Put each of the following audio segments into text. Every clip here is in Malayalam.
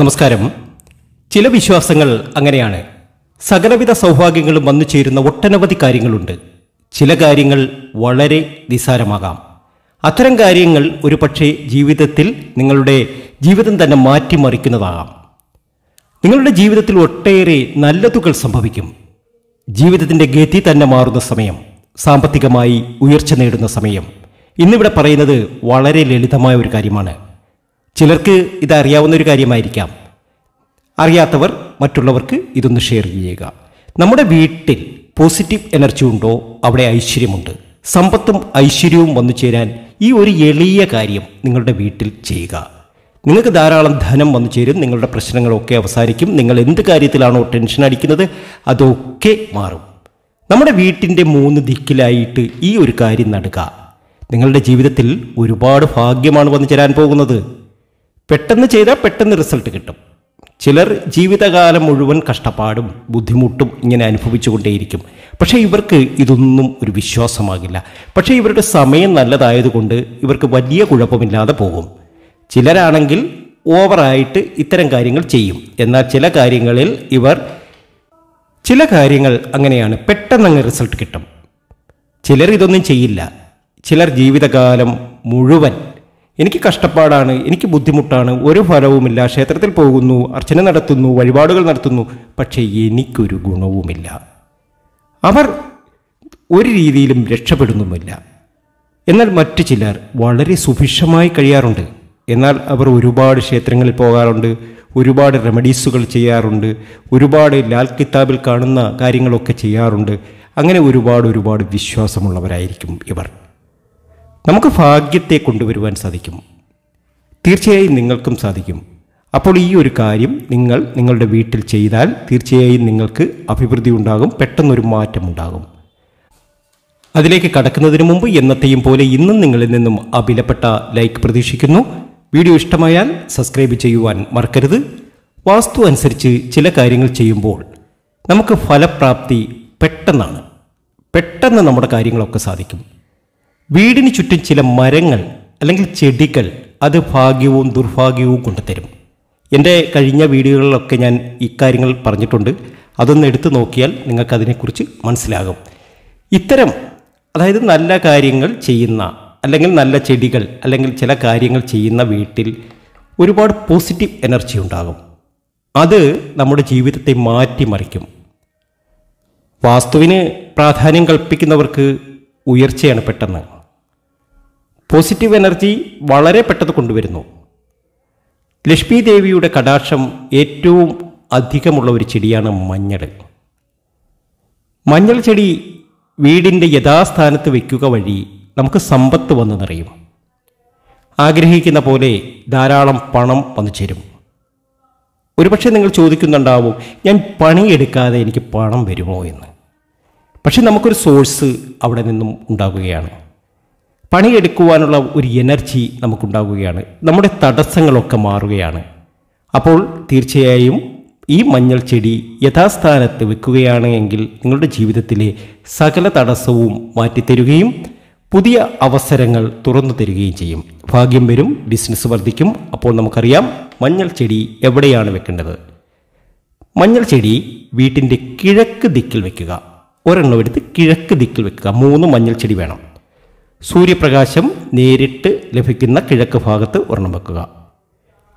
നമസ്കാരം ചില വിശ്വാസങ്ങൾ അങ്ങനെയാണ് സകലവിധ സൗഭാഗ്യങ്ങളും വന്നു ചേരുന്ന ഒട്ടനവധി കാര്യങ്ങളുണ്ട് ചില കാര്യങ്ങൾ വളരെ നിസാരമാകാം അത്തരം കാര്യങ്ങൾ ഒരു പക്ഷേ ജീവിതത്തിൽ നിങ്ങളുടെ ജീവിതം തന്നെ മാറ്റിമറിക്കുന്നതാകാം നിങ്ങളുടെ ജീവിതത്തിൽ ഒട്ടേറെ നല്ലതുകൾ സംഭവിക്കും ജീവിതത്തിൻ്റെ ഗതി തന്നെ മാറുന്ന സമയം സാമ്പത്തികമായി ഉയർച്ച നേടുന്ന സമയം ഇന്നിവിടെ പറയുന്നത് വളരെ ലളിതമായ ഒരു കാര്യമാണ് ചിലർക്ക് ഇതറിയാവുന്ന ഒരു കാര്യമായിരിക്കാം അറിയാത്തവർ മറ്റുള്ളവർക്ക് ഇതൊന്ന് ഷെയർ ചെയ്യുക നമ്മുടെ വീട്ടിൽ പോസിറ്റീവ് എനർജി ഉണ്ടോ അവിടെ ഐശ്വര്യമുണ്ട് സമ്പത്തും ഐശ്വര്യവും വന്നു ചേരാൻ ഈ ഒരു എളിയ കാര്യം നിങ്ങളുടെ വീട്ടിൽ ചെയ്യുക നിങ്ങൾക്ക് ധാരാളം ധനം വന്നു ചേരും നിങ്ങളുടെ പ്രശ്നങ്ങളൊക്കെ അവസാനിക്കും നിങ്ങൾ എന്ത് കാര്യത്തിലാണോ ടെൻഷൻ അടിക്കുന്നത് അതൊക്കെ മാറും നമ്മുടെ വീട്ടിൻ്റെ മൂന്ന് ദിക്കിലായിട്ട് ഈ ഒരു കാര്യം നടുക നിങ്ങളുടെ ജീവിതത്തിൽ ഒരുപാട് ഭാഗ്യമാണ് വന്നു ചേരാൻ പോകുന്നത് പെട്ടെന്ന് ചെയ്താൽ പെട്ടെന്ന് റിസൾട്ട് കിട്ടും ചിലർ ജീവിതകാലം മുഴുവൻ കഷ്ടപ്പാടും ബുദ്ധിമുട്ടും ഇങ്ങനെ അനുഭവിച്ചുകൊണ്ടേയിരിക്കും പക്ഷേ ഇവർക്ക് ഇതൊന്നും ഒരു വിശ്വാസമാകില്ല പക്ഷേ ഇവരുടെ സമയം നല്ലതായതുകൊണ്ട് ഇവർക്ക് വലിയ കുഴപ്പമില്ലാതെ പോകും ചിലരാണെങ്കിൽ ഓവറായിട്ട് ഇത്തരം കാര്യങ്ങൾ ചെയ്യും എന്നാൽ ചില കാര്യങ്ങളിൽ ഇവർ ചില കാര്യങ്ങൾ അങ്ങനെയാണ് പെട്ടെന്ന് അങ്ങ് റിസൾട്ട് കിട്ടും ചിലർ ഇതൊന്നും ചെയ്യില്ല ചിലർ ജീവിതകാലം മുഴുവൻ എനിക്ക് കഷ്ടപ്പാടാണ് എനിക്ക് ബുദ്ധിമുട്ടാണ് ഒരു ഫലവുമില്ല ക്ഷേത്രത്തിൽ പോകുന്നു അർച്ചന നടത്തുന്നു വഴിപാടുകൾ നടത്തുന്നു പക്ഷേ എനിക്കൊരു ഗുണവുമില്ല അവർ ഒരു രീതിയിലും രക്ഷപ്പെടുന്നുമില്ല എന്നാൽ മറ്റു ചിലർ വളരെ സുഭിക്ഷമായി കഴിയാറുണ്ട് എന്നാൽ അവർ ഒരുപാട് ക്ഷേത്രങ്ങളിൽ പോകാറുണ്ട് ഒരുപാട് റെമഡീസുകൾ ചെയ്യാറുണ്ട് ഒരുപാട് ലാൽ കിതാബിൽ കാണുന്ന കാര്യങ്ങളൊക്കെ ചെയ്യാറുണ്ട് അങ്ങനെ ഒരുപാട് ഒരുപാട് വിശ്വാസമുള്ളവരായിരിക്കും ഇവർ നമുക്ക് ഭാഗ്യത്തെ കൊണ്ടുവരുവാൻ സാധിക്കും തീർച്ചയായും നിങ്ങൾക്കും സാധിക്കും അപ്പോൾ ഈ ഒരു കാര്യം നിങ്ങൾ നിങ്ങളുടെ വീട്ടിൽ ചെയ്താൽ തീർച്ചയായും നിങ്ങൾക്ക് അഭിവൃദ്ധി ഉണ്ടാകും പെട്ടെന്നൊരു മാറ്റമുണ്ടാകും അതിലേക്ക് കടക്കുന്നതിന് മുമ്പ് എന്നത്തെയും പോലെ ഇന്നും നിങ്ങളിൽ നിന്നും അബിലപ്പെട്ട ലൈക്ക് പ്രതീക്ഷിക്കുന്നു വീഡിയോ ഇഷ്ടമായാൽ സബ്സ്ക്രൈബ് ചെയ്യുവാൻ മറക്കരുത് വാസ്തു അനുസരിച്ച് ചില കാര്യങ്ങൾ ചെയ്യുമ്പോൾ നമുക്ക് ഫലപ്രാപ്തി പെട്ടെന്നാണ് പെട്ടെന്ന് നമ്മുടെ കാര്യങ്ങളൊക്കെ സാധിക്കും വീടിന് ചുറ്റും ചില മരങ്ങൾ അല്ലെങ്കിൽ ചെടികൾ അത് ഭാഗ്യവും ദുർഭാഗ്യവും കൊണ്ടുതരും എൻ്റെ കഴിഞ്ഞ വീഡിയോകളിലൊക്കെ ഞാൻ ഇക്കാര്യങ്ങൾ പറഞ്ഞിട്ടുണ്ട് അതൊന്ന് എടുത്തു നോക്കിയാൽ നിങ്ങൾക്കതിനെക്കുറിച്ച് മനസ്സിലാകും ഇത്തരം അതായത് നല്ല കാര്യങ്ങൾ ചെയ്യുന്ന അല്ലെങ്കിൽ നല്ല ചെടികൾ അല്ലെങ്കിൽ ചില കാര്യങ്ങൾ ചെയ്യുന്ന വീട്ടിൽ ഒരുപാട് പോസിറ്റീവ് എനർജി ഉണ്ടാകും അത് നമ്മുടെ ജീവിതത്തെ മാറ്റിമറിക്കും വാസ്തുവിന് പ്രാധാന്യം കൽപ്പിക്കുന്നവർക്ക് ഉയർച്ചയാണ് പെട്ടെന്ന് പോസിറ്റീവ് എനർജി വളരെ പെട്ടെന്ന് കൊണ്ടുവരുന്നു ലക്ഷ്മി ദേവിയുടെ കടാക്ഷം ഏറ്റവും അധികമുള്ള ഒരു ചെടിയാണ് മഞ്ഞൾ മഞ്ഞൾ ചെടി വീടിൻ്റെ യഥാസ്ഥാനത്ത് വയ്ക്കുക വഴി നമുക്ക് സമ്പത്ത് വന്നു നിറയും ആഗ്രഹിക്കുന്ന പോലെ ധാരാളം പണം വന്നു ചേരും ഒരുപക്ഷെ നിങ്ങൾ ചോദിക്കുന്നുണ്ടാവും ഞാൻ പണിയെടുക്കാതെ എനിക്ക് പണം വരുമോ എന്ന് പക്ഷെ നമുക്കൊരു സോഴ്സ് അവിടെ നിന്നും ഉണ്ടാകുകയാണ് പണിയെടുക്കുവാനുള്ള ഒരു എനർജി നമുക്കുണ്ടാകുകയാണ് നമ്മുടെ തടസ്സങ്ങളൊക്കെ മാറുകയാണ് അപ്പോൾ തീർച്ചയായും ഈ മഞ്ഞൾ ചെടി യഥാസ്ഥാനത്ത് വെക്കുകയാണ് എങ്കിൽ നിങ്ങളുടെ ജീവിതത്തിലെ സകല തടസ്സവും മാറ്റിത്തരുകയും പുതിയ അവസരങ്ങൾ തുറന്നു തരികയും ചെയ്യും ഭാഗ്യം വരും ബിസിനസ് വർദ്ധിക്കും അപ്പോൾ നമുക്കറിയാം മഞ്ഞൾ ചെടി എവിടെയാണ് വെക്കേണ്ടത് മഞ്ഞൾ ചെടി വീട്ടിൻ്റെ കിഴക്ക് ദിക്കിൽ വെക്കുക ഒരെണ്ണം എടുത്ത് കിഴക്ക് ദിക്കിൽ വെക്കുക മൂന്ന് മഞ്ഞൾ ചെടി വേണം സൂര്യപ്രകാശം നേരിട്ട് ലഭിക്കുന്ന കിഴക്ക് ഭാഗത്ത് ഒരെണ്ണം വെക്കുക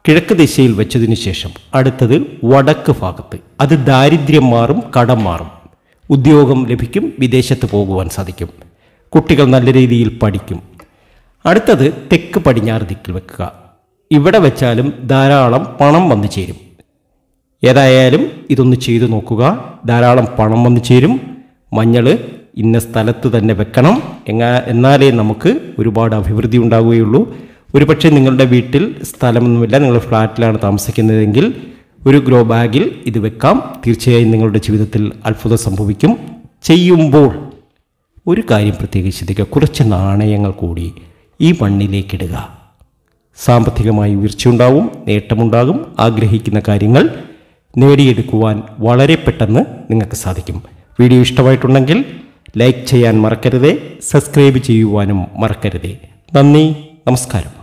കിഴക്ക് ദിശയിൽ വെച്ചതിനു ശേഷം അടുത്തത് വടക്ക് ഭാഗത്ത് അത് ദാരിദ്ര്യം മാറും കടം മാറും ഉദ്യോഗം ലഭിക്കും വിദേശത്ത് പോകുവാൻ സാധിക്കും കുട്ടികൾ നല്ല രീതിയിൽ പഠിക്കും അടുത്തത് തെക്ക് പടിഞ്ഞാറ് ദിക്കിൽ വെക്കുക ഇവിടെ വെച്ചാലും ധാരാളം പണം വന്നു ചേരും ഏതായാലും ഇതൊന്ന് ചെയ്തു നോക്കുക ധാരാളം പണം വന്നു ചേരും മഞ്ഞൾ ഇന്ന സ്ഥലത്ത് തന്നെ വെക്കണം എങ്ങാ എന്നാലേ നമുക്ക് ഒരുപാട് അഭിവൃദ്ധി ഉണ്ടാവുകയുള്ളൂ ഒരു പക്ഷേ നിങ്ങളുടെ വീട്ടിൽ സ്ഥലമൊന്നുമില്ല നിങ്ങൾ ഫ്ലാറ്റിലാണ് താമസിക്കുന്നതെങ്കിൽ ഒരു ഗ്രോ ബാഗിൽ ഇത് വെക്കാം തീർച്ചയായും നിങ്ങളുടെ ജീവിതത്തിൽ അത്ഭുതം സംഭവിക്കും ചെയ്യുമ്പോൾ ഒരു കാര്യം പ്രത്യേകിച്ച് ശ്രദ്ധിക്കുക കുറച്ച് നാണയങ്ങൾ കൂടി ഈ മണ്ണിലേക്കിടുക സാമ്പത്തികമായി ഉയർച്ചയുണ്ടാവും നേട്ടമുണ്ടാകും ആഗ്രഹിക്കുന്ന കാര്യങ്ങൾ നേടിയെടുക്കുവാൻ വളരെ പെട്ടെന്ന് നിങ്ങൾക്ക് സാധിക്കും വീഡിയോ ഇഷ്ടമായിട്ടുണ്ടെങ്കിൽ ലൈക്ക് ചെയ്യാൻ മറക്കരുതേ സബ്സ്ക്രൈബ് ചെയ്യുവാനും മറക്കരുതേ നന്ദി നമസ്കാരം